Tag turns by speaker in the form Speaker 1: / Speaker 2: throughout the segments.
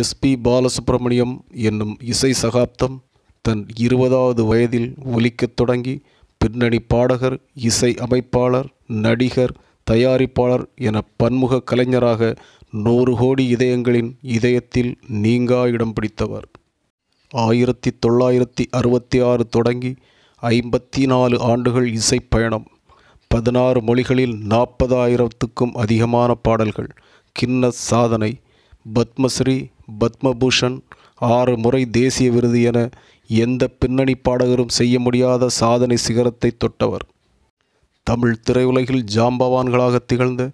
Speaker 1: SP Balasubramaniam என்னும் இசை சகாப்தம் தன் இருபதாவது வயதில் ஒலிக்கத் தொடங்கி பின்னணி பாடகர் இசை அமைப்பாளர் நடிகர் தயாரிப்பாளர் என பன்முக கலைஞராக நூறு கோடி இதயங்களின் இதயத்தில் நீங்கா இடம் பிடித்தவர் ஆயிரத்தி தொள்ளாயிரத்தி அறுபத்தி ஆறு தொடங்கி ஐம்பத்தி நாலு ஆண்டுகள் இசை பயணம் பதினாறு மொழிகளில் நாற்பதாயிரத்துக்கும் அதிகமான பாடல்கள் கின்னஸ் சாதனை பத்மஸ்ரீ பத்மபூஷன் ஆறு முறை தேசிய விருது என எந்த பின்னணி பாடகரும் செய்ய முடியாத சாதனை சிகரத்தை தொட்டவர் தமிழ் திரையுலகில் ஜாம்பவான்களாக திகழ்ந்த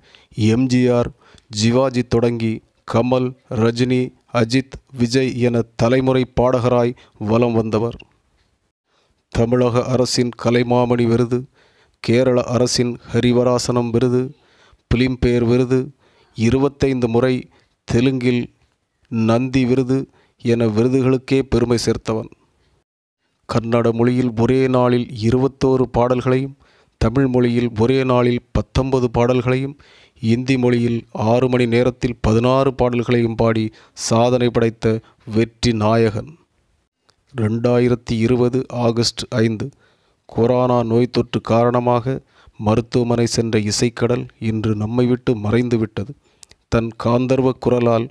Speaker 1: எம்ஜிஆர் ஜிவாஜி தொடங்கி கமல் ரஜினி அஜித் விஜய் என தலைமுறை பாடகராய் வலம் வந்தவர் தமிழக அரசின் கலைமாமணி விருது கேரள அரசின் ஹரிவராசனம் விருது பிலிம்பேர் விருது இருபத்தைந்து முறை தெலுங்கில் நந்தி விருது என விருதுகளுக்கே பெருமை சேர்த்தவன் கன்னட மொழியில் ஒரே நாளில் இருபத்தோரு பாடல்களையும் தமிழ் மொழியில் ஒரே நாளில் பத்தொன்பது பாடல்களையும் இந்தி மொழியில் ஆறு மணி நேரத்தில் பதினாறு பாடல்களையும் பாடி சாதனை படைத்த வெற்றி நாயகன் ரெண்டாயிரத்தி இருபது ஆகஸ்ட் ஐந்து கொரோனா நோய் தொற்று காரணமாக மருத்துவமனை சென்ற இசைக்கடல் இன்று நம்மை விட்டு மறைந்துவிட்டது தன் காந்தர்வ குரலால்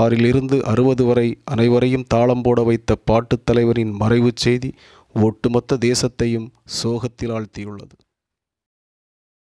Speaker 1: ஆறிலிருந்து அறுபது வரை அனைவரையும் தாளம் போட வைத்த பாட்டுத் தலைவரின் மறைவுச் செய்தி ஒட்டுமொத்த தேசத்தையும் சோகத்தில் ஆழ்த்தியுள்ளது